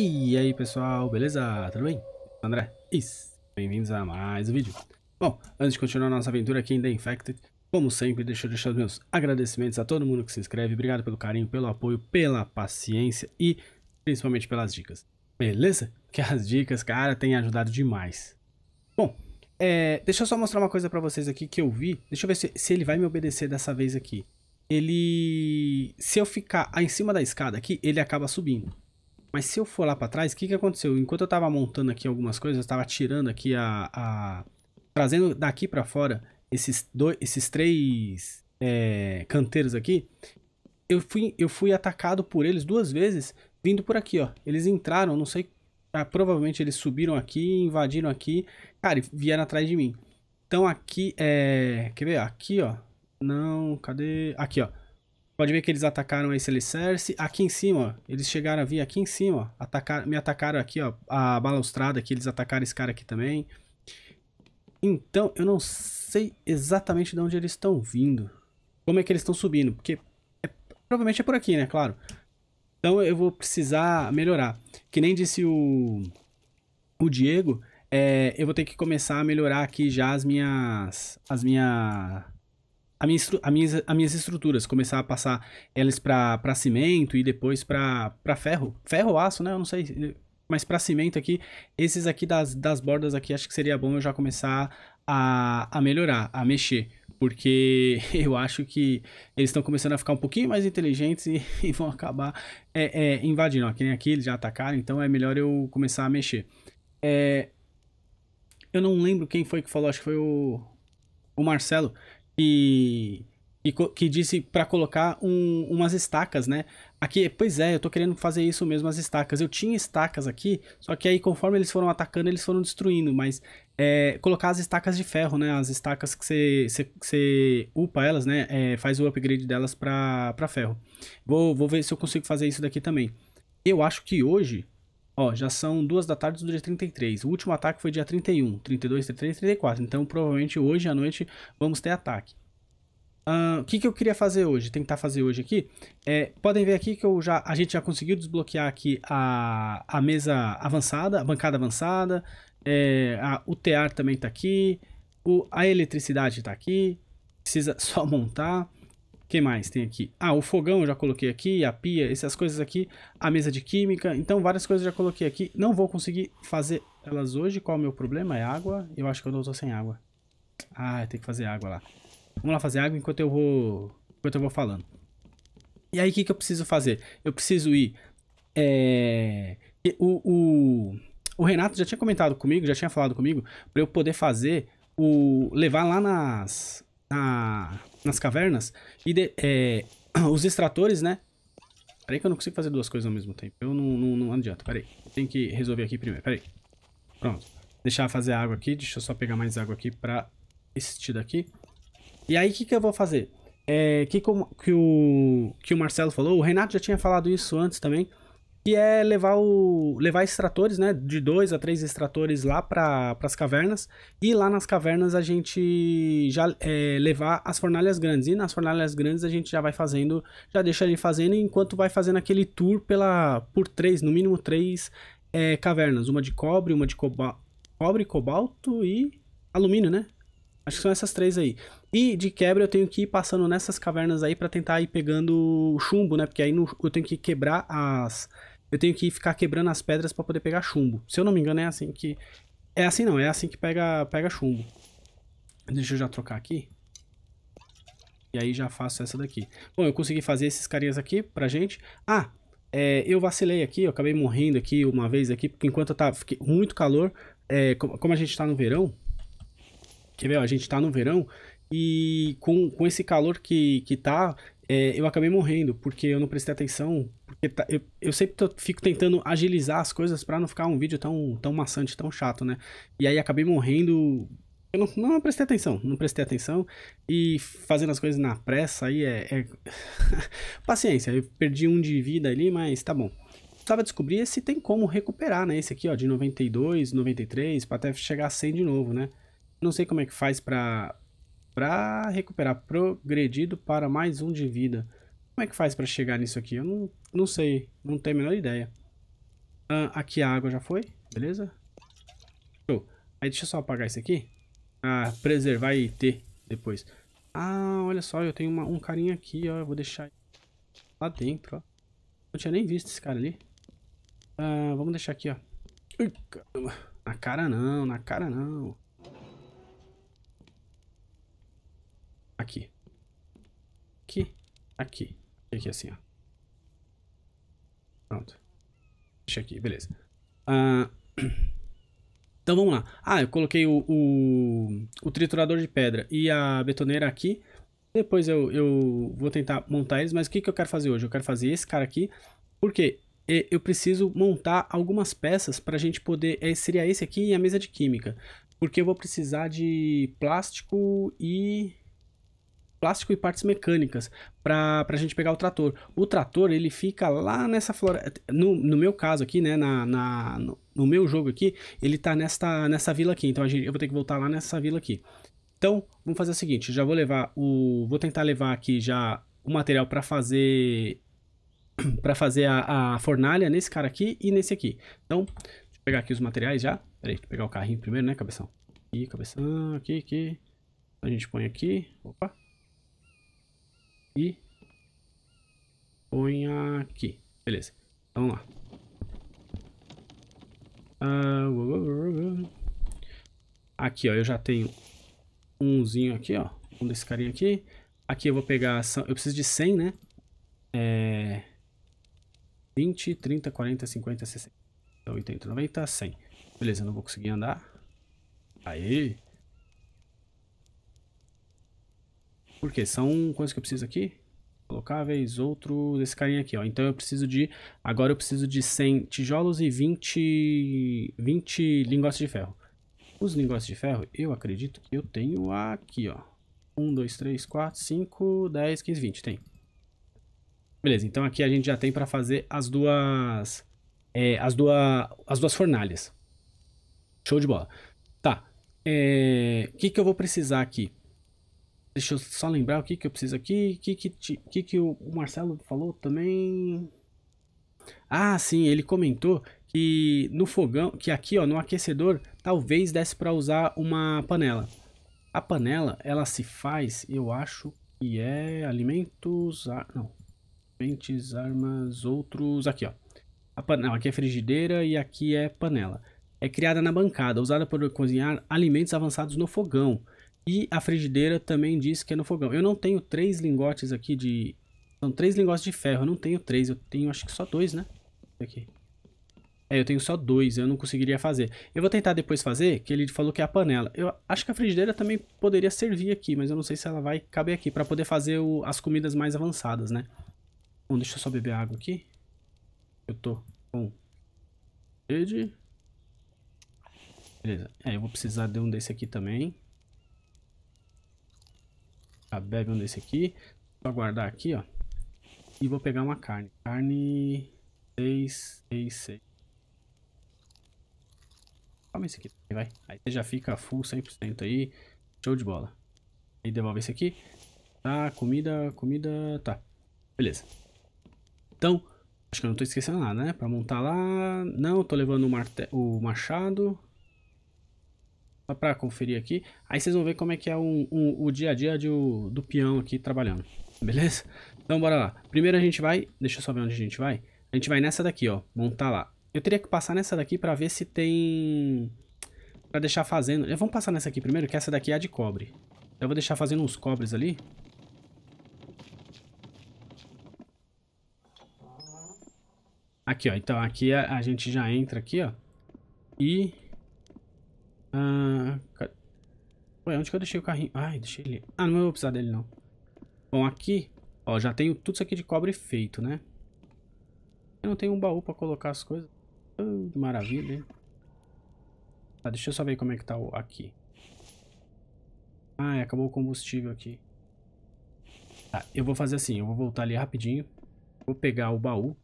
E aí pessoal, beleza? Tudo bem? André, isso. Bem-vindos a mais um vídeo. Bom, antes de continuar nossa aventura aqui em The Infected, como sempre, deixa eu deixar os meus agradecimentos a todo mundo que se inscreve. Obrigado pelo carinho, pelo apoio, pela paciência e principalmente pelas dicas. Beleza? Que as dicas, cara, têm ajudado demais. Bom, é, deixa eu só mostrar uma coisa para vocês aqui que eu vi. Deixa eu ver se, se ele vai me obedecer dessa vez aqui. Ele... Se eu ficar em cima da escada aqui, ele acaba subindo. Mas se eu for lá para trás, o que, que aconteceu? Enquanto eu estava montando aqui algumas coisas, eu estava tirando aqui a, a... Trazendo daqui para fora esses, dois, esses três é, canteiros aqui, eu fui, eu fui atacado por eles duas vezes vindo por aqui, ó. Eles entraram, não sei... Ah, provavelmente eles subiram aqui, invadiram aqui, cara, e vieram atrás de mim. Então aqui é... Quer ver? Aqui, ó. Não, cadê? Aqui, ó. Pode ver que eles atacaram esse alicerce. Aqui em cima, ó, eles chegaram a vir aqui em cima, ó, atacar, me atacaram aqui, ó, a balaustrada aqui, eles atacaram esse cara aqui também. Então, eu não sei exatamente de onde eles estão vindo. Como é que eles estão subindo, porque é, provavelmente é por aqui, né, claro. Então eu vou precisar melhorar. Que nem disse o, o Diego, é, eu vou ter que começar a melhorar aqui já as minhas... As minhas a minha a minhas, as minhas estruturas, começar a passar elas para cimento e depois para ferro, ferro ou aço, né? Eu não sei, mas para cimento aqui, esses aqui das, das bordas aqui, acho que seria bom eu já começar a, a melhorar, a mexer porque eu acho que eles estão começando a ficar um pouquinho mais inteligentes e, e vão acabar é, é, invadindo. aqui que nem aqui eles já atacaram, então é melhor eu começar a mexer. É, eu não lembro quem foi que falou, acho que foi o, o Marcelo, que, que, que disse para colocar um, umas estacas, né? Aqui, pois é, eu tô querendo fazer isso mesmo, as estacas. Eu tinha estacas aqui, só que aí conforme eles foram atacando, eles foram destruindo, mas é, colocar as estacas de ferro, né? As estacas que você upa elas, né? É, faz o upgrade delas para ferro. Vou, vou ver se eu consigo fazer isso daqui também. Eu acho que hoje Ó, já são duas da tarde do dia 33. O último ataque foi dia 31, 32, 33, 34. Então, provavelmente hoje à noite vamos ter ataque. Ah, o uh, que, que eu queria fazer hoje, tentar fazer hoje aqui, é, podem ver aqui que eu já, a gente já conseguiu desbloquear aqui a, a mesa avançada, a bancada avançada, é, a, o tear também está aqui, o, a eletricidade está aqui, precisa só montar que mais tem aqui? Ah, o fogão eu já coloquei aqui, a pia, essas coisas aqui, a mesa de química, então várias coisas eu já coloquei aqui. Não vou conseguir fazer elas hoje, qual é o meu problema? É água? Eu acho que eu não tô sem água. Ah, tem que fazer água lá. Vamos lá fazer água enquanto eu vou, enquanto eu vou falando. E aí, o que, que eu preciso fazer? Eu preciso ir... É... O, o, o Renato já tinha comentado comigo, já tinha falado comigo, para eu poder fazer o... Levar lá nas... Na, nas cavernas. E de, é, os extratores, né? Peraí que eu não consigo fazer duas coisas ao mesmo tempo. Eu não, não, não adianta, peraí. Tem que resolver aqui primeiro, peraí. Pronto. Deixar fazer água aqui. Deixa eu só pegar mais água aqui pra este daqui. E aí, o que, que eu vou fazer? É, que, que, o, que o Marcelo falou, o Renato já tinha falado isso antes também que é levar, o, levar extratores, né, de dois a três extratores lá para as cavernas, e lá nas cavernas a gente já é, levar as fornalhas grandes, e nas fornalhas grandes a gente já vai fazendo, já deixa ele fazendo, enquanto vai fazendo aquele tour pela, por três, no mínimo três é, cavernas, uma de cobre, uma de coba, cobre, cobalto e alumínio, né? Acho que são essas três aí. E de quebra eu tenho que ir passando nessas cavernas aí para tentar ir pegando chumbo, né? Porque aí no, eu tenho que quebrar as eu tenho que ficar quebrando as pedras para poder pegar chumbo. Se eu não me engano, é assim que. É assim não, é assim que pega, pega chumbo. Deixa eu já trocar aqui. E aí já faço essa daqui. Bom, eu consegui fazer esses carinhas aqui pra gente. Ah, é, eu vacilei aqui, eu acabei morrendo aqui uma vez aqui, porque enquanto tá muito calor, é, como a gente tá no verão, quer ver, ó, a gente tá no verão, e com, com esse calor que, que tá, é, eu acabei morrendo, porque eu não prestei atenção. Porque tá, eu, eu, sempre tô, fico tentando agilizar as coisas para não ficar um vídeo tão, tão maçante, tão chato, né? E aí acabei morrendo. Eu não, não prestei atenção, não prestei atenção. E fazendo as coisas na pressa aí é. é... Paciência, eu perdi um de vida ali, mas tá bom. Tava descobrir se tem como recuperar, né? Esse aqui, ó, de 92, 93, pra até chegar a 100 de novo, né? Não sei como é que faz pra, para recuperar. Progredido para mais um de vida. Como é que faz para chegar nisso aqui? Eu não, não sei. Não tenho a menor ideia. Ah, aqui a água já foi. Beleza? Show. Aí deixa eu só apagar isso aqui. Ah, preservar e ter depois. Ah, olha só. Eu tenho uma, um carinha aqui, ó. Eu vou deixar lá dentro, ó. Não tinha nem visto esse cara ali. Ah, vamos deixar aqui, ó. Ui, caramba. Na cara não, na cara não. Aqui. Aqui. Aqui. Aqui assim, ó. Pronto. Deixa aqui, beleza. Ah, então vamos lá. Ah, eu coloquei o, o, o, triturador de pedra e a betoneira aqui. Depois eu, eu vou tentar montar eles, mas o que, que eu quero fazer hoje? Eu quero fazer esse cara aqui, porque eu preciso montar algumas peças para a gente poder... É, Seria esse aqui e a mesa de química. Porque eu vou precisar de plástico e plástico e partes mecânicas para a gente pegar o trator. O trator ele fica lá nessa floresta. No, no meu caso aqui, né? Na, na no, no, meu jogo aqui, ele tá nesta, nessa vila aqui. Então a gente, eu vou ter que voltar lá nessa vila aqui. Então, vamos fazer o seguinte: já vou levar o. Vou tentar levar aqui já o material para fazer. para fazer a, a, fornalha nesse cara aqui e nesse aqui. Então, deixa eu pegar aqui os materiais já. Peraí, deixa eu pegar o carrinho primeiro, né, cabeção? Aqui, cabeção, aqui, aqui. A gente põe aqui. Opa, e põe aqui. Beleza. Vamos lá. Ah, aqui, ó. Eu já tenho umzinho aqui, ó. Um desse carinha aqui. Aqui eu vou pegar... Eu preciso de 100, né? É... 20, 30, 40, 50, 60, 80, 90, 100. Beleza, eu não vou conseguir andar. Aí. Por quê? São coisas que eu preciso aqui? Colocáveis, outro, desse carinha aqui, ó. Então eu preciso de, agora eu preciso de 100 tijolos e 20, 20 lingotes de ferro. Os lingotes de ferro, eu acredito que eu tenho aqui, ó. 1, 2, 3, 4, 5, 10, 15, 20, tem. Beleza, então aqui a gente já tem para fazer as duas, é, as duas, as duas fornalhas. Show de bola. Tá, o é, que, que eu vou precisar aqui? Deixa eu só lembrar o que, que eu preciso aqui. O que, que, que, que o Marcelo falou também? Ah, sim, ele comentou que no fogão, que aqui ó, no aquecedor, talvez desse para usar uma panela. A panela, ela se faz, eu acho que é alimentos, ar, não, alimentos, armas, outros, aqui ó. A panela, aqui é frigideira e aqui é panela. É criada na bancada, usada para cozinhar alimentos avançados no fogão. E a frigideira também diz que é no fogão. Eu não tenho três lingotes aqui de... São três lingotes de ferro, eu não tenho três, eu tenho acho que só dois, né? Aqui. É, eu tenho só dois, eu não conseguiria fazer. Eu vou tentar depois fazer, que ele falou que é a panela. Eu acho que a frigideira também poderia servir aqui, mas eu não sei se ela vai caber aqui, pra poder fazer o... as comidas mais avançadas, né? Bom, deixa eu só beber água aqui. Eu tô com sede. Beleza. É, eu vou precisar de um desse aqui também. Tá, bebe um desse aqui. Vou guardar aqui, ó. E vou pegar uma carne. Carne 6, 6, 6. Toma esse aqui, vai. Aí você já fica full 100% aí. Show de bola. Aí devolve esse aqui. Tá, comida, comida, tá. Beleza. Então, acho que eu não tô esquecendo nada, né? Pra montar lá. Não, tô levando o, o machado. Só para conferir aqui. Aí vocês vão ver como é que é um, um, o dia a dia de, do peão aqui trabalhando. Beleza? Então bora lá. Primeiro a gente vai... Deixa eu só ver onde a gente vai. A gente vai nessa daqui, ó. Montar tá lá. Eu teria que passar nessa daqui para ver se tem... para deixar fazendo... Vamos passar nessa aqui primeiro, que essa daqui é a de cobre. Eu vou deixar fazendo uns cobres ali. Aqui, ó. Então, aqui a, a gente já entra aqui, ó. E ah, cadê? Ué, onde que eu deixei o carrinho? Ai, deixei ele. Ah, não vou precisar dele, não. Bom, aqui, ó, já tenho tudo isso aqui de cobre feito, né? Eu não tenho um baú pra colocar as coisas. Ah, maravilha, hein? Tá, deixa eu só ver como é que tá o aqui. Ah, acabou o combustível aqui. Tá, eu vou fazer assim, eu vou voltar ali rapidinho. Vou pegar o baú.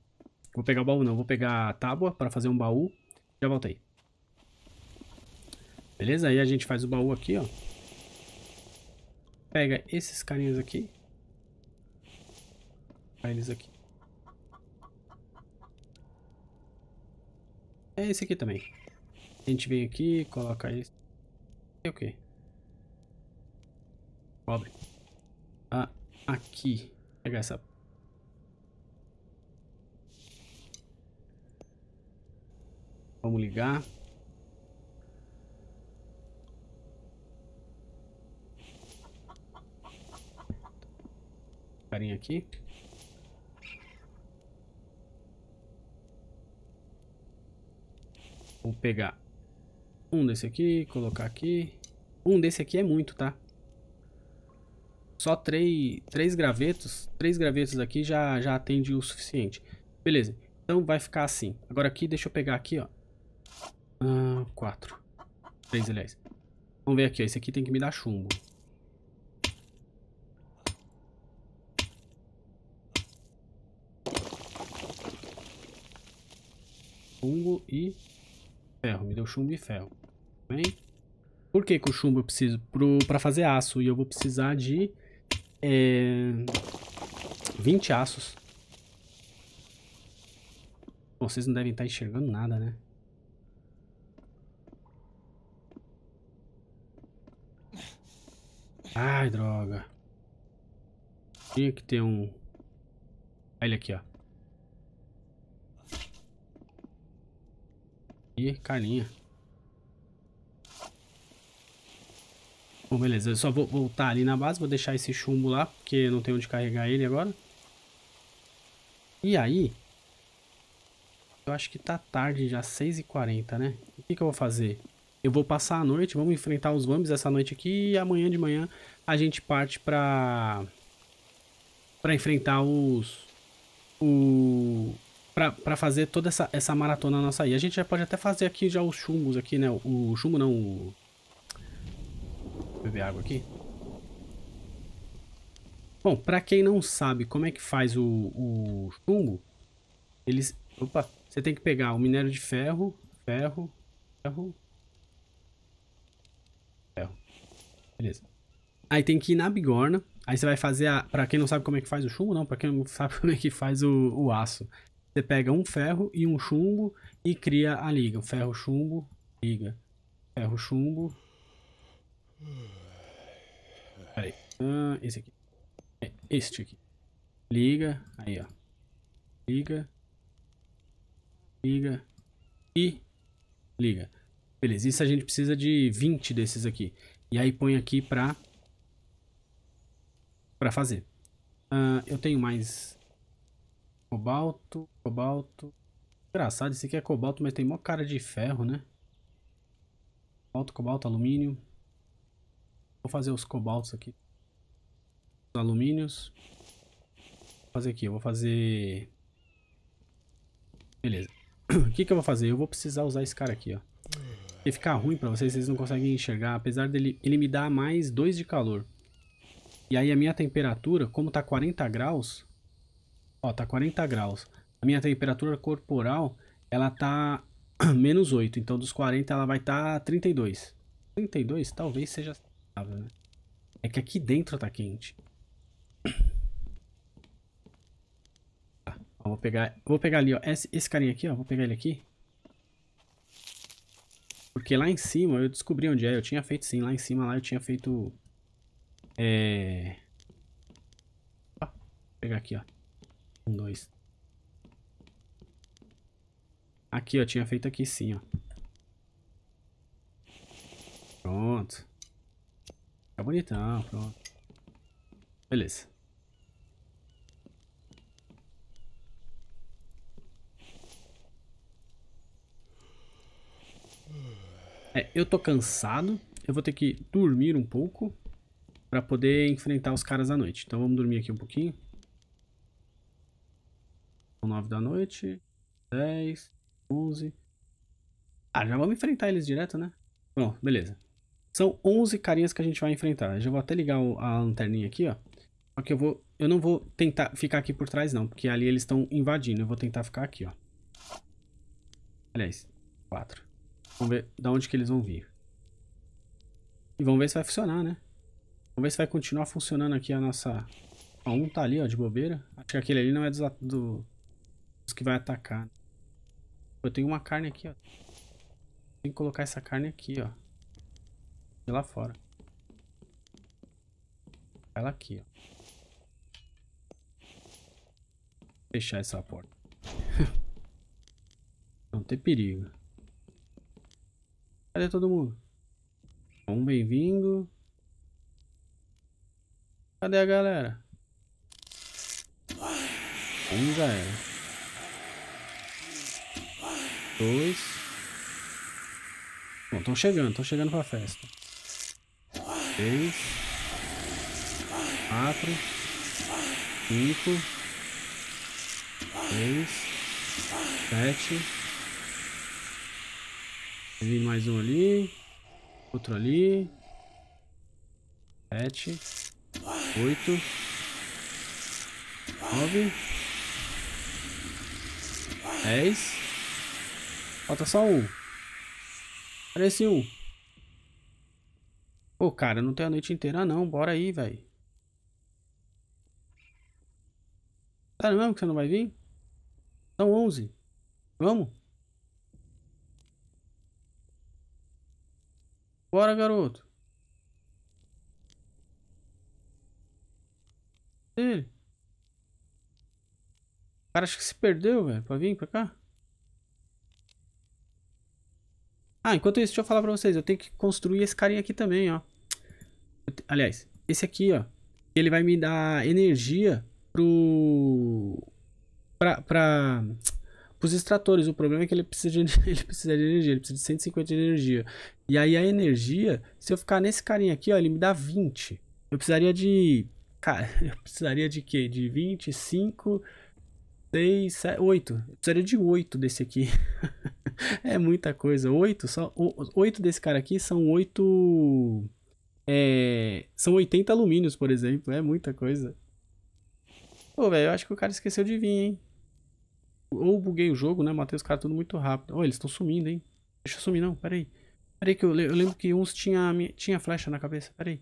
Vou pegar o baú não, vou pegar a tábua pra fazer um baú. Já voltei. Beleza? Aí a gente faz o baú aqui, ó. Pega esses carinhas aqui. Pra eles aqui. É esse aqui também. A gente vem aqui, coloca esse. E o quê? Cobre. Ah, aqui. Pegar essa Vamos ligar. carinha aqui. Vou pegar um desse aqui, colocar aqui. Um desse aqui é muito, tá? Só três, três gravetos, três gravetos aqui já, já atende o suficiente. Beleza, então vai ficar assim. Agora aqui, deixa eu pegar aqui, ó. Ah, quatro. Três, aliás. Vamos ver aqui, ó. Esse aqui tem que me dar chumbo. chumbo e ferro. Me deu chumbo e ferro. Bem, por que, que o chumbo eu preciso? Para fazer aço. E eu vou precisar de é, 20 aços. Bom, vocês não devem estar tá enxergando nada, né? Ai, droga. Tinha que ter um... Olha aqui, ó. E carninha. Bom, beleza. Eu só vou voltar ali na base, vou deixar esse chumbo lá, porque não tem onde carregar ele agora. E aí... Eu acho que tá tarde já, 6h40, né? O que, que eu vou fazer? Eu vou passar a noite, vamos enfrentar os vamps essa noite aqui e amanhã de manhã a gente parte pra... pra enfrentar os... o para fazer toda essa, essa maratona nossa aí. A gente já pode até fazer aqui já os chumbos aqui, né? O, o chumbo não, o... beber água aqui. Bom, para quem não sabe como é que faz o, o chumbo, eles... Opa! Você tem que pegar o minério de ferro, ferro, ferro, ferro. Beleza. Aí tem que ir na bigorna, Aí você vai fazer a. Pra quem não sabe como é que faz o chumbo, não. Pra quem não sabe como é que faz o, o aço. Você pega um ferro e um chumbo e cria a liga. Ferro, chumbo, liga. Ferro, chumbo. Peraí. Ah, esse aqui. É este aqui. Liga. Aí, ó. Liga. Liga. E liga. Beleza, isso a gente precisa de 20 desses aqui. E aí põe aqui pra, pra fazer. Ah, eu tenho mais cobalto. Cobalto. Engraçado, esse aqui é cobalto, mas tem mó cara de ferro, né? Cobalto, cobalto, alumínio. Vou fazer os cobaltos aqui. Os alumínios. Vou fazer aqui, eu vou fazer... Beleza. o que que eu vou fazer? Eu vou precisar usar esse cara aqui, ó. Se ficar ruim pra vocês, vocês não conseguem enxergar. Apesar dele ele me dar mais 2 de calor. E aí a minha temperatura, como tá 40 graus... Ó, tá 40 graus a minha temperatura corporal, ela tá menos 8. Então, dos 40, ela vai estar tá 32. 32 talvez seja né? É que aqui dentro tá quente. Tá, ó, vou pegar, vou pegar ali, ó. Esse, esse carinha aqui, ó. Vou pegar ele aqui. Porque lá em cima eu descobri onde é. Eu tinha feito sim. Lá em cima lá eu tinha feito... É... Ó, vou pegar aqui, ó. Um, dois, Aqui, ó, tinha feito aqui sim, ó. Pronto. Tá bonitão, pronto. Beleza. É, eu tô cansado. Eu vou ter que dormir um pouco para poder enfrentar os caras à noite. Então vamos dormir aqui um pouquinho. São 9 da noite. 10. 11. Ah, já vamos enfrentar eles direto, né? Pronto, beleza. São 11 carinhas que a gente vai enfrentar. Eu já vou até ligar a lanterninha aqui, ó. Só que eu vou... Eu não vou tentar ficar aqui por trás, não. Porque ali eles estão invadindo. Eu vou tentar ficar aqui, ó. Aliás, 4. Vamos ver da onde que eles vão vir. E vamos ver se vai funcionar, né? Vamos ver se vai continuar funcionando aqui a nossa... Ó, um tá ali, ó, de bobeira. Acho que aquele ali não é dos, do, dos que vai atacar, né? Eu tenho uma carne aqui, ó. Tem que colocar essa carne aqui, ó. E lá fora. Ela aqui, ó. Fechar essa porta. Não tem perigo. Cadê todo mundo? Um bem-vindo. Cadê a galera? Um já era. Dois. Bom, estão chegando, estão chegando pra festa. Três. Quatro. Cinco. Seis. Sete. Vem mais um ali. Outro ali. Sete. Oito. Nove. Dez. Falta só um. Cadê esse um? Pô, cara, não tem a noite inteira não. Bora aí, velho. Sério tá mesmo que você não vai vir? São 11. Vamos? Bora, garoto. Ele. O cara acho que se perdeu, velho, pra vir pra cá. Ah, enquanto isso, deixa eu falar pra vocês. Eu tenho que construir esse carinha aqui também, ó. Aliás, esse aqui, ó. Ele vai me dar energia pro... Pra... pra os extratores. O problema é que ele precisa, de, ele precisa de energia, ele precisa de 150 de energia. E aí a energia, se eu ficar nesse carinha aqui, ó, ele me dá 20. Eu precisaria de. Cara, eu precisaria de quê? De 25, 6, 7, 8. Eu precisaria de 8 desse aqui. é muita coisa. 8, só, 8 desse cara aqui são 8... É, são 80 alumínios, por exemplo. É muita coisa. Pô, velho, eu acho que o cara esqueceu de vir, hein? Ou buguei o jogo, né? Matei os caras tudo muito rápido. Ó, oh, eles estão sumindo, hein? Deixa eu sumir, não. Peraí. Peraí que eu, eu lembro que uns tinha, tinha flecha na cabeça. Peraí.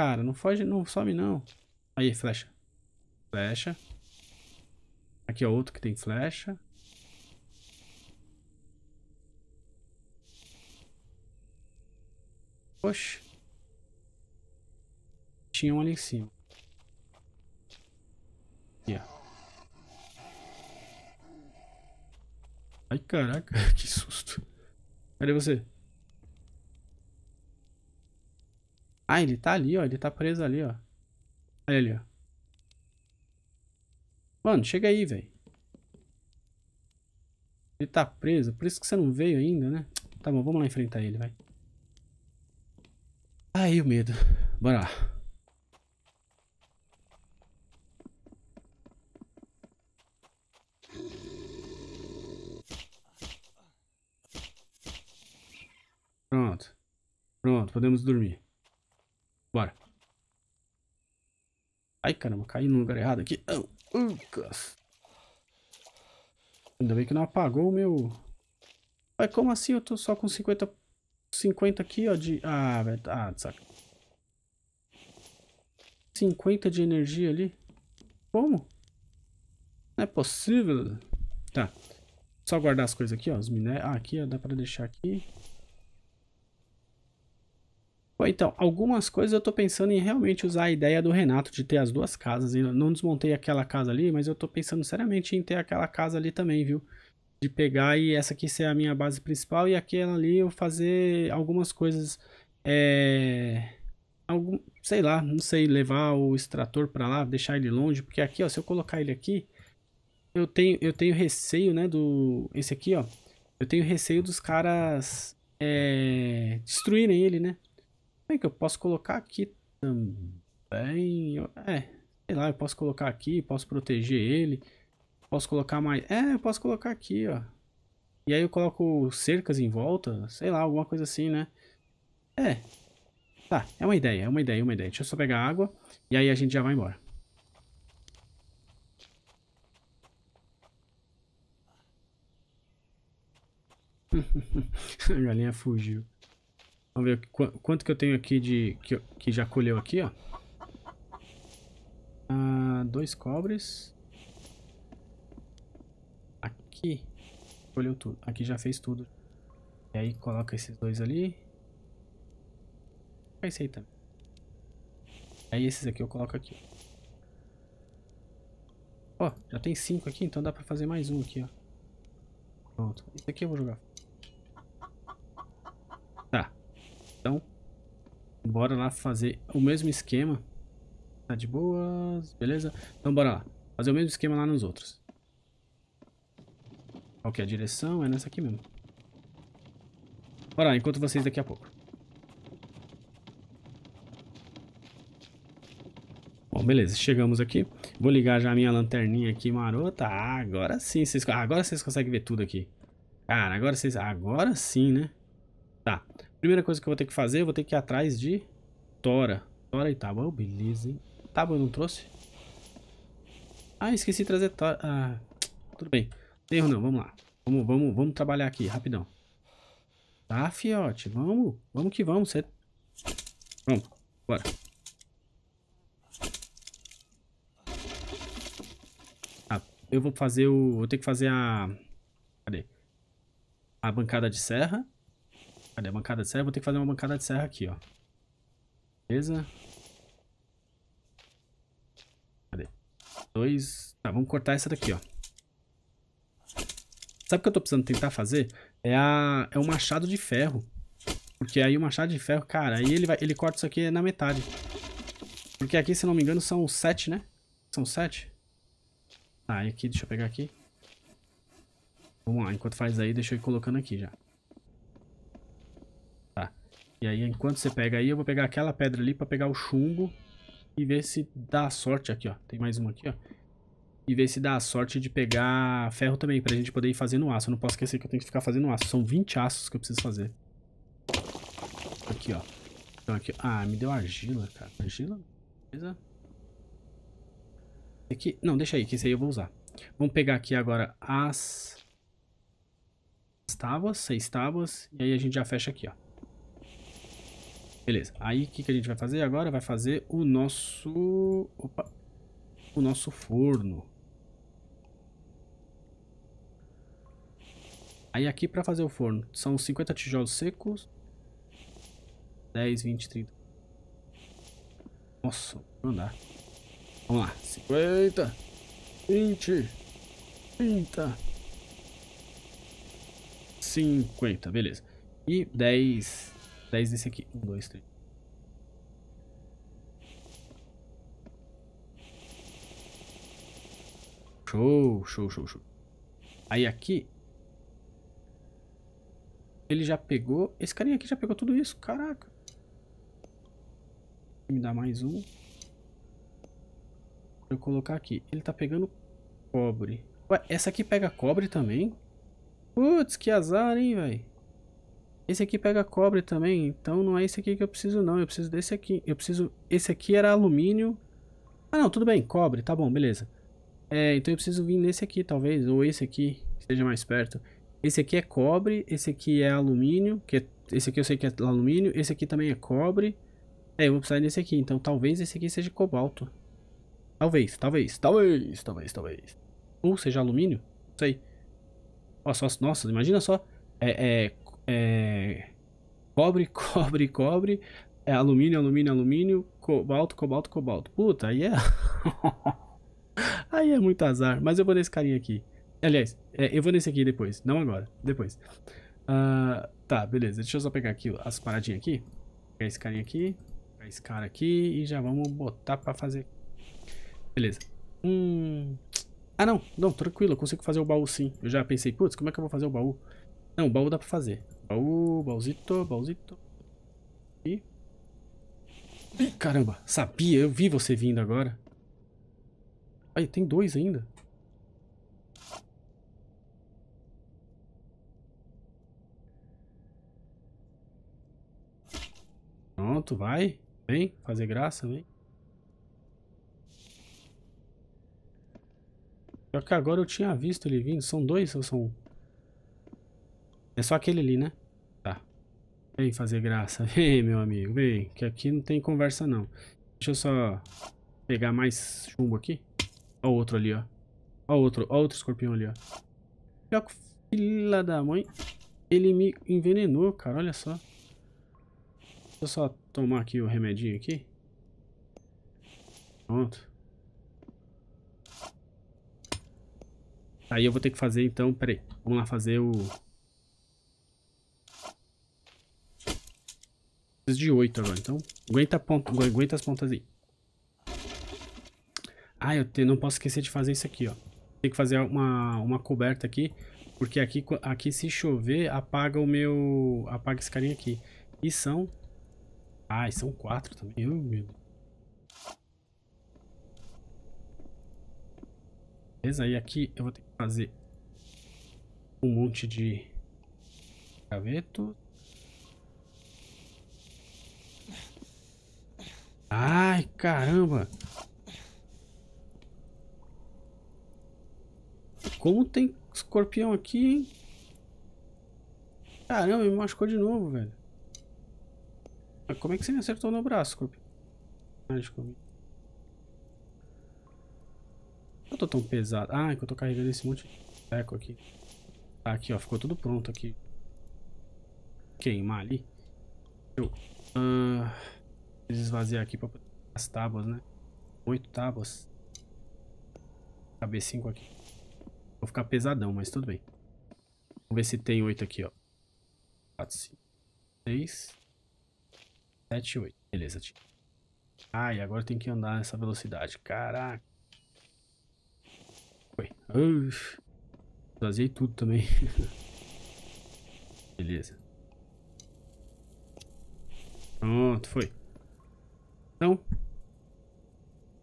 cara. Não foge, não. Some, não. Aí, flecha. Flecha. Aqui é outro que tem flecha. Oxe. Tinha um ali em cima. Aqui, ó. Ai, caraca. Que susto. Cadê você? Ah, ele tá ali, ó. Ele tá preso ali, ó. Olha ali, ó. Mano, chega aí, velho. Ele tá preso. Por isso que você não veio ainda, né? Tá bom, vamos lá enfrentar ele, vai. Tá aí o medo. Bora lá. Pronto. Pronto, podemos dormir. Bora. Ai, caramba, caí no lugar errado aqui. Oh, Ainda bem que não apagou o meu... Mas como assim eu tô só com 50... 50 aqui, ó, de... Ah, velho, ah, saca. 50 de energia ali? Como? Não é possível. Tá. Só guardar as coisas aqui, ó, os minérios. Ah, aqui, ó, dá pra deixar aqui. Bom, então, algumas coisas eu estou pensando em realmente usar a ideia do Renato de ter as duas casas. Eu não desmontei aquela casa ali, mas eu estou pensando seriamente em ter aquela casa ali também, viu? De pegar e essa aqui ser a minha base principal e aquela ali eu fazer algumas coisas. É... Algum, sei lá, não sei, levar o extrator para lá, deixar ele longe, porque aqui, ó, se eu colocar ele aqui, eu tenho, eu tenho receio, né, do... Esse aqui, ó, eu tenho receio dos caras é, destruírem ele, né? Bem é que eu posso colocar aqui também. É, sei lá, eu posso colocar aqui, posso proteger ele. Posso colocar mais... É, eu posso colocar aqui, ó. E aí eu coloco cercas em volta, sei lá, alguma coisa assim, né? É. Tá, é uma ideia, é uma ideia, é uma ideia. Deixa eu só pegar água e aí a gente já vai embora. a galinha fugiu. Vamos ver quanto que eu tenho aqui de... Que, que já colheu aqui, ó. Ah, dois cobres. Aqui. Colheu tudo. Aqui já fez tudo. E aí coloca esses dois ali. É aí também. Aí esses aqui eu coloco aqui. Ó, já tem cinco aqui, então dá pra fazer mais um aqui, ó. Pronto. Esse aqui eu vou jogar Então, bora lá fazer o mesmo esquema. Tá de boas, beleza? Então bora lá, fazer o mesmo esquema lá nos outros. Qual que é a direção? É nessa aqui mesmo. Bora lá, encontro vocês daqui a pouco. Bom, beleza, chegamos aqui. Vou ligar já a minha lanterninha aqui marota. Ah, agora sim, vocês, agora vocês conseguem ver tudo aqui. Cara, agora vocês... Agora sim, né? Tá, Primeira coisa que eu vou ter que fazer, eu vou ter que ir atrás de Tora. Tora e tábua. Oh, beleza, hein? Tábua eu não trouxe? Ah, esqueci de trazer Tora. Ah, tudo bem. Erro não, vamos lá. Vamos, vamos, vamos trabalhar aqui, rapidão. Tá, fiote, vamos. Vamos que vamos. Cê... Vamos, bora. Ah, eu vou fazer o... Vou ter que fazer a... Cadê? A bancada de serra. Cadê a bancada de serra? Vou ter que fazer uma bancada de serra aqui, ó. Beleza? Cadê? Dois... Tá, vamos cortar essa daqui, ó. Sabe o que eu tô precisando tentar fazer? É, a, é o machado de ferro. Porque aí o machado de ferro, cara, aí ele, vai, ele corta isso aqui na metade. Porque aqui, se não me engano, são sete, né? São sete? Ah, e aqui, deixa eu pegar aqui. Vamos lá, enquanto faz aí, deixa eu ir colocando aqui já. E aí, enquanto você pega aí, eu vou pegar aquela pedra ali pra pegar o chumbo e ver se dá sorte aqui, ó. Tem mais uma aqui, ó. E ver se dá sorte de pegar ferro também, pra gente poder ir fazendo aço. Eu não posso esquecer que eu tenho que ficar fazendo aço. São 20 aços que eu preciso fazer. Aqui, ó. Então aqui... Ah, me deu argila, cara. Argila? Beleza. Aqui... Não, deixa aí, que esse aí eu vou usar. Vamos pegar aqui agora as... As tábuas, seis tábuas. E aí a gente já fecha aqui, ó. Beleza. Aí o que, que a gente vai fazer agora? Vai fazer o nosso... Opa! O nosso forno. Aí aqui para fazer o forno, são 50 tijolos secos. 10, 20, 30. Nossa, não dá. Vamos lá. 50, 20, 30, 50, beleza. E 10 10 desse aqui. 1, 2, 3. Show, show, show, show. Aí aqui. Ele já pegou. Esse carinha aqui já pegou tudo isso. Caraca. Me dá mais um. Vou colocar aqui. Ele tá pegando cobre. Ué, essa aqui pega cobre também? Putz, que azar, hein, velho. Esse aqui pega cobre também, então não é esse aqui que eu preciso não, eu preciso desse aqui. Eu preciso... Esse aqui era alumínio. Ah não, tudo bem, cobre, tá bom, beleza. É, então eu preciso vir nesse aqui talvez, ou esse aqui, que esteja mais perto. Esse aqui é cobre, esse aqui é alumínio, que é... esse aqui eu sei que é alumínio, esse aqui também é cobre. É, eu vou precisar desse aqui, então talvez esse aqui seja cobalto. Talvez, talvez, talvez, talvez, talvez. Ou seja alumínio, não sei. Nossa, nossa imagina só. É, é é, cobre, cobre, cobre, é, alumínio, alumínio, alumínio, cobalto, cobalto, cobalto. Puta, aí é. aí é muito azar. Mas eu vou nesse carinha aqui. Aliás, é, eu vou nesse aqui depois. Não agora, depois. Uh, tá, beleza. Deixa eu só pegar aqui as paradinhas aqui. Pegar esse carinha aqui. Pegar esse cara aqui. E já vamos botar pra fazer. Beleza. Hum. Ah, não. Não, tranquilo. Eu consigo fazer o baú sim. Eu já pensei, putz, como é que eu vou fazer o baú? Não, o baú dá pra fazer. Baú, baúzito, baúzito. E... Ih, caramba, sabia, eu vi você vindo agora. Aí, tem dois ainda. Pronto, vai. Vem, fazer graça, vem. Só que agora eu tinha visto ele vindo. São dois ou são um? É só aquele ali, né? Vem fazer graça. Vem, meu amigo, vem. Que aqui não tem conversa, não. Deixa eu só pegar mais chumbo aqui. Ó o outro ali, ó. Ó o outro, ó outro escorpião ali, ó. Pior que filha da mãe. Ele me envenenou, cara. Olha só. Deixa eu só tomar aqui o remedinho aqui. Pronto. Aí eu vou ter que fazer, então... Peraí. Vamos lá fazer o... Preciso de 8 agora, então aguenta, ponta, aguenta as pontas aí. Ah, eu te, não posso esquecer de fazer isso aqui, ó. Tem que fazer uma, uma coberta aqui, porque aqui, aqui se chover, apaga o meu... Apaga esse carinha aqui. E são... Ah, e são quatro também. Eu, meu Deus. Beleza, e aqui eu vou ter que fazer um monte de caveto Ai, caramba. Como tem escorpião aqui, hein? Caramba, me machucou de novo, velho. Mas como é que você me acertou no braço, escorpião? Eu tô tão pesado. Ah, é que eu tô carregando esse monte de eco aqui. Tá, aqui, ó. Ficou tudo pronto aqui. Queimar ali. Eu... Ah esvaziar aqui para as tábuas, né? Oito tábuas. Caber cinco aqui. Vou ficar pesadão, mas tudo bem. Vamos ver se tem oito aqui, ó. Quatro, cinco, seis, sete, oito. Beleza, tio. Ai, agora tem que andar nessa velocidade. Caraca. Foi. Uf. Esvaziei tudo também. Beleza. Pronto, foi. Então,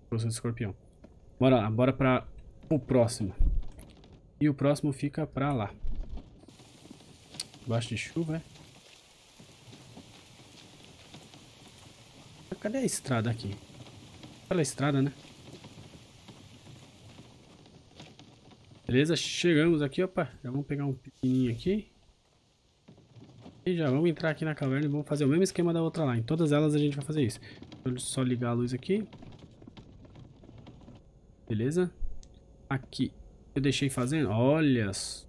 Coração escorpião. Bora lá, bora pra o próximo. E o próximo fica pra lá. Baixo de chuva, é? Cadê a estrada aqui? a estrada, né? Beleza, chegamos aqui, opa. Já vamos pegar um pequenininho aqui. E já vamos entrar aqui na caverna e vamos fazer o mesmo esquema da outra lá. Em todas elas a gente vai fazer isso eu só ligar a luz aqui. Beleza? Aqui. Eu deixei fazendo. Olha só.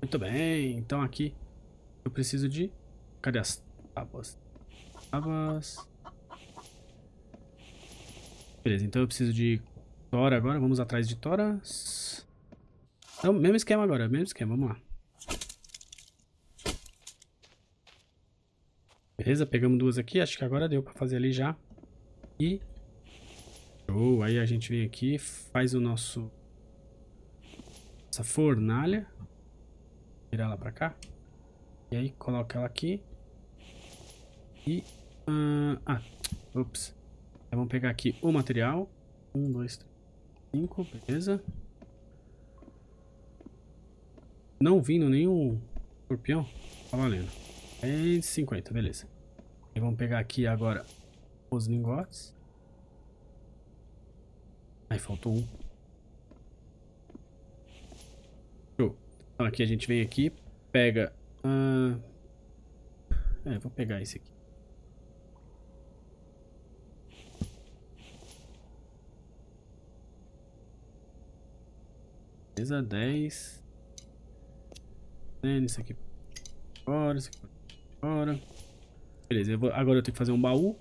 Muito bem. Então aqui eu preciso de... Cadê as tábuas? Tábuas. Beleza, então eu preciso de Tora agora. Vamos atrás de Toras. Então, mesmo esquema agora. Mesmo esquema. Vamos lá. Beleza, pegamos duas aqui. Acho que agora deu para fazer ali já. E... Show! Aí a gente vem aqui, faz o nosso... Essa fornalha. Virar ela para cá. E aí coloca ela aqui. E... Uh, ah, ups. Ah, aí então, vamos pegar aqui o material. Um, dois, três, cinco, beleza. Não vindo nenhum escorpião. Tá valendo. É 50, beleza. E vamos pegar aqui agora os lingotes. Aí faltou um. Show. Então aqui a gente vem aqui, pega... Uh... É, vou pegar esse aqui. Beleza, 10. Né, isso aqui fora, isso aqui fora. Beleza, eu vou, agora eu tenho que fazer um baú.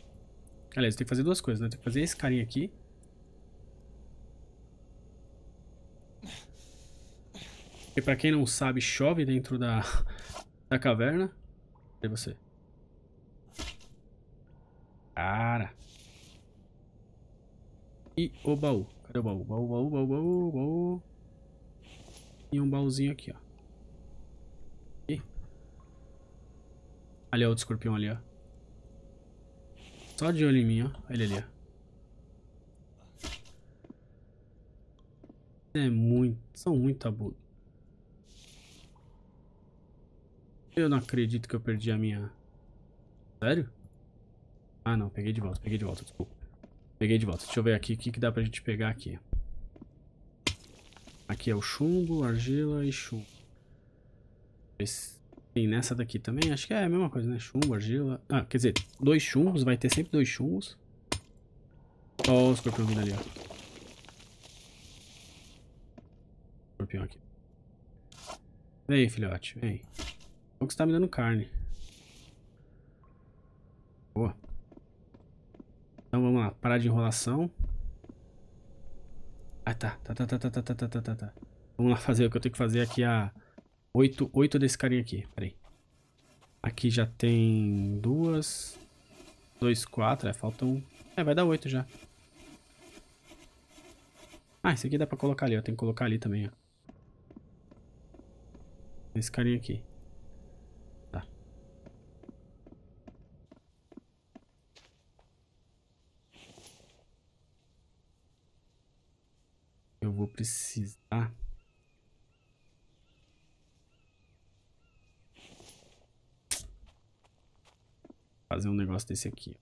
Aliás, eu tenho que fazer duas coisas, né? Eu tenho que fazer esse carinha aqui. E pra quem não sabe, chove dentro da, da caverna. Cadê você? Cara. E o baú. Cadê o baú? Baú, baú, baú, baú, baú. E um baúzinho aqui, ó. E. Ali é outro escorpião ali, ó. Só de olho em mim, ó. Ele ali, ó. É muito, são muito abusos. Eu não acredito que eu perdi a minha... Sério? Ah, não. Peguei de volta, peguei de volta, desculpa. Peguei de volta. Deixa eu ver aqui o que, que dá pra gente pegar aqui. Aqui é o chumbo, argila e chumbo. Esse... Tem nessa daqui também, acho que é a mesma coisa, né? Chumbo, argila... Ah, quer dizer, dois chumbos, vai ter sempre dois chumbos. Ó o escorpião vindo ali, ó. Escorpião aqui. Vem, filhote, vem. Bom que você tá me dando carne. Boa. Então vamos lá, parar de enrolação. Ah, tá, tá, tá, tá, tá, tá, tá, tá, tá, tá. tá. Vamos lá fazer o que eu tenho que fazer aqui, a... Oito, oito desse carinha aqui, peraí. Aqui já tem duas, dois, quatro, é, faltam... É, vai dar oito já. Ah, esse aqui dá pra colocar ali, eu tenho que colocar ali também, ó. Esse carinha aqui. Tá. Eu vou precisar... fazer um negócio desse aqui.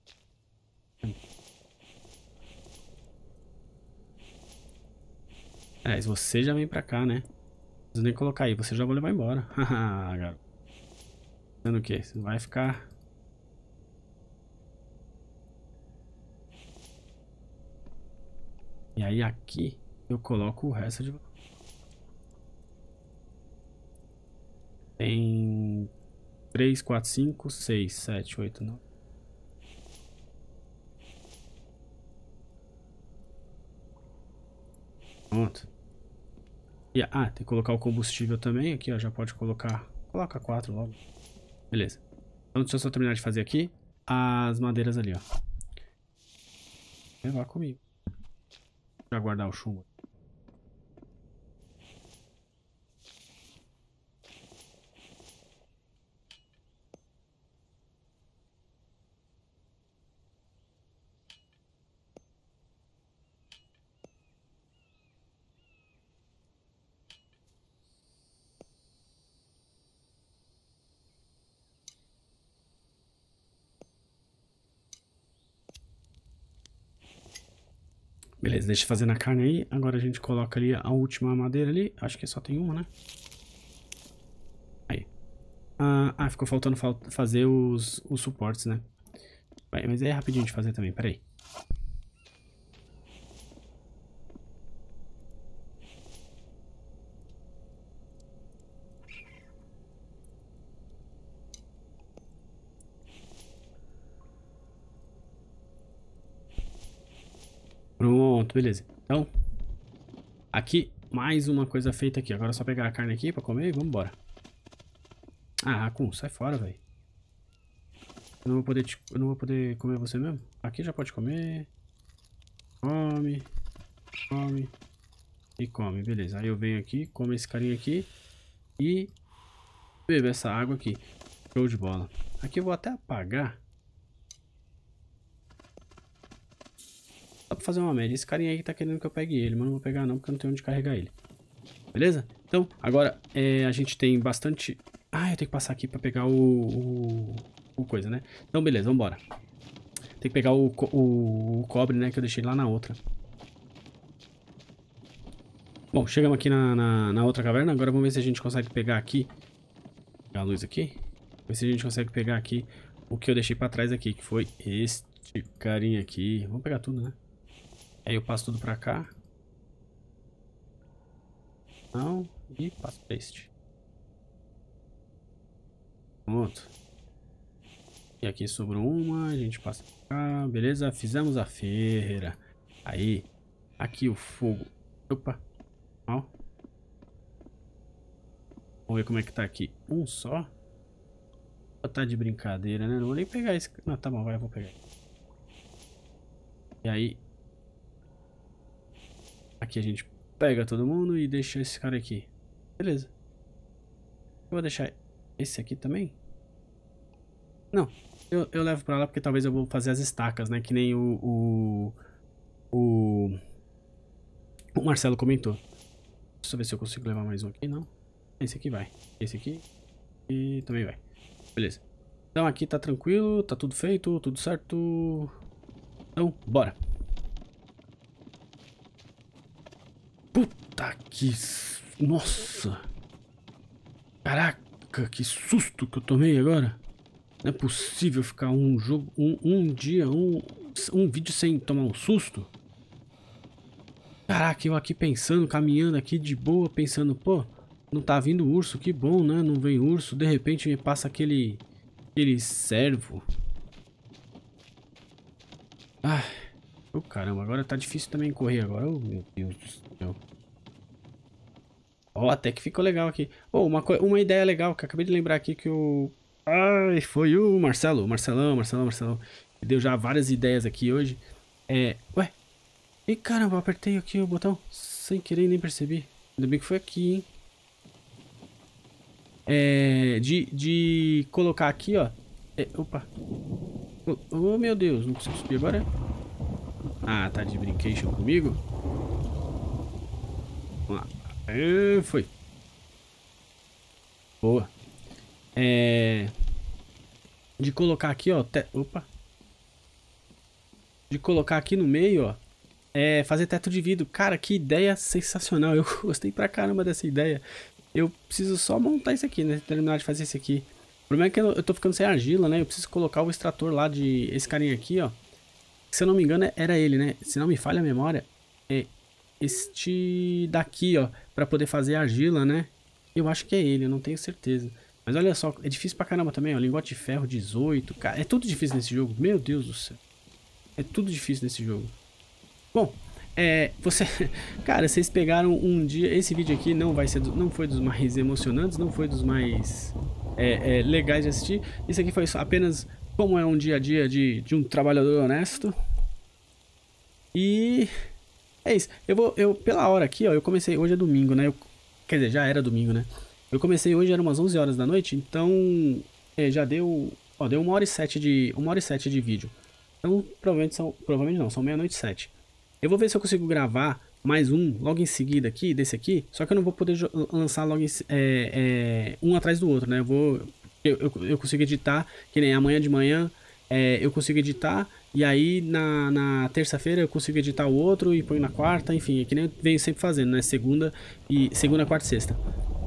Aliás, você já vem pra cá, né? Não precisa nem colocar aí, você já vai levar embora. Haha, garoto. Sendo o quê? Você vai ficar... E aí aqui eu coloco o resto de... Tem 3, 4, 5, 6, 7, 8, 9. Pronto. E, ah, tem que colocar o combustível também aqui, ó. Já pode colocar. Coloca 4 logo. Beleza. Então deixa eu só terminar de fazer aqui as madeiras ali, ó. Levar comigo. Deixa eu guardar o chumbo. Beleza, deixa fazendo a carne aí. Agora a gente coloca ali a última madeira ali. Acho que só tem uma, né? Aí. Ah, ah ficou faltando fazer os, os suportes, né? mas é rapidinho de fazer também, peraí. beleza. Então, aqui, mais uma coisa feita aqui. Agora é só pegar a carne aqui pra comer e vambora. Ah, com sai fora, velho. Eu não vou poder te... eu não vou poder comer você mesmo? Aqui já pode comer. Come. Come. E come, beleza. Aí eu venho aqui, como esse carinha aqui. E bebo essa água aqui. Show de bola. Aqui eu vou até apagar pra fazer uma média. Esse carinha aí tá querendo que eu pegue ele, mas não vou pegar não, porque eu não tenho onde carregar ele. Beleza? Então, agora é, a gente tem bastante... Ah, eu tenho que passar aqui pra pegar o... o, o coisa, né? Então, beleza, vambora. Tem que pegar o, o, o cobre, né, que eu deixei lá na outra. Bom, chegamos aqui na, na, na, outra caverna. Agora vamos ver se a gente consegue pegar aqui. Pegar a luz aqui. Ver se a gente consegue pegar aqui o que eu deixei pra trás aqui, que foi este carinha aqui. Vamos pegar tudo, né? Aí eu passo tudo pra cá. Não. E passo paste. Pronto. E aqui sobrou uma, a gente passa pra cá. Beleza, fizemos a feira. Aí, aqui o fogo. Opa. Ó. Vamos ver como é que tá aqui. Um só. Tá de brincadeira, né? Não vou nem pegar esse... Não, tá bom, vai, eu vou pegar. E aí, Aqui a gente pega todo mundo e deixa esse cara aqui. Beleza. Eu vou deixar esse aqui também. Não, eu, eu levo pra lá porque talvez eu vou fazer as estacas, né? Que nem o... O, o, o Marcelo comentou. Deixa eu ver se eu consigo levar mais um aqui, não. Esse aqui vai. Esse aqui. E também vai. Beleza. Então aqui tá tranquilo, tá tudo feito, tudo certo. Então, bora. Puta que. Nossa! Caraca, que susto que eu tomei agora! Não é possível ficar um jogo. Um, um dia, um, um vídeo sem tomar um susto. Caraca, eu aqui pensando, caminhando aqui de boa, pensando, pô, não tá vindo urso, que bom, né? Não vem urso, de repente me passa aquele. aquele servo. Ai. Oh, caramba, agora tá difícil também correr agora. Oh, meu Deus do céu. Ó, oh, até que ficou legal aqui. Oh, uma, uma ideia legal que acabei de lembrar aqui que o... Ai, foi o Marcelo, Marcelão, Marcelão, Marcelão. deu já várias ideias aqui hoje. É... Ué? Ih, caramba, apertei aqui o botão sem querer nem percebi. Ainda bem que foi aqui, hein? É... De, de colocar aqui, ó. É, opa. Oh, oh, meu Deus, não consigo subir agora, é? Ah, tá de brincation comigo? Vamos lá. É, foi. Boa. É... De colocar aqui, ó... Te... Opa. De colocar aqui no meio, ó... É fazer teto de vidro. Cara, que ideia sensacional. Eu gostei pra caramba dessa ideia. Eu preciso só montar isso aqui, né? Terminar de fazer isso aqui. O problema é que eu, eu tô ficando sem argila, né? Eu preciso colocar o extrator lá de... Esse carinha aqui, ó. Se eu não me engano, era ele, né? Se não me falha a memória, é este daqui, ó, para poder fazer argila, né? Eu acho que é ele, eu não tenho certeza. Mas olha só, é difícil pra caramba também, ó. Lingote de ferro, 18. Cara, é tudo difícil nesse jogo. Meu Deus do céu. É tudo difícil nesse jogo. Bom, é. Você. Cara, vocês pegaram um dia. Esse vídeo aqui não vai ser. Do... não foi dos mais emocionantes, não foi dos mais. É, é, legais de assistir. Isso aqui foi apenas como é um dia a dia de, de um trabalhador honesto. E é isso. Eu vou, eu, pela hora aqui, ó, eu comecei, hoje é domingo, né? Eu, quer dizer, já era domingo, né? Eu comecei hoje, era umas 11 horas da noite, então é, já deu, ó, deu uma hora e sete de, uma hora e sete de vídeo. Então, provavelmente são, provavelmente não, são meia-noite e sete. Eu vou ver se eu consigo gravar mais um logo em seguida aqui, desse aqui, só que eu não vou poder lançar logo em, é, é, um atrás do outro, né? Eu vou eu, eu, eu consigo editar, que nem amanhã de manhã é, eu consigo editar, e aí na, na terça-feira eu consigo editar o outro e põe na quarta, enfim, é que nem eu venho sempre fazendo, né? Segunda e segunda, quarta e sexta.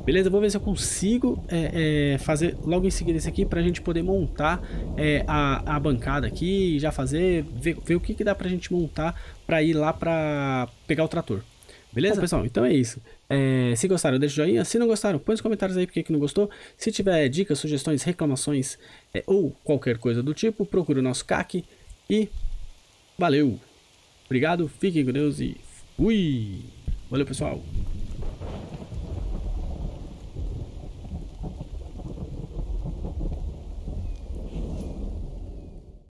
Beleza, vou ver se eu consigo é, é, fazer logo em seguida esse aqui para a gente poder montar é, a, a bancada aqui, já fazer, ver, ver o que, que dá para a gente montar para ir lá para pegar o trator. Beleza? Bom, pessoal, então é isso. É, se gostaram, deixa o joinha. Se não gostaram, põe nos comentários aí porque que não gostou. Se tiver dicas, sugestões, reclamações é, ou qualquer coisa do tipo, procure o nosso CAC. E valeu! Obrigado, fiquem com Deus e fui! Valeu, pessoal!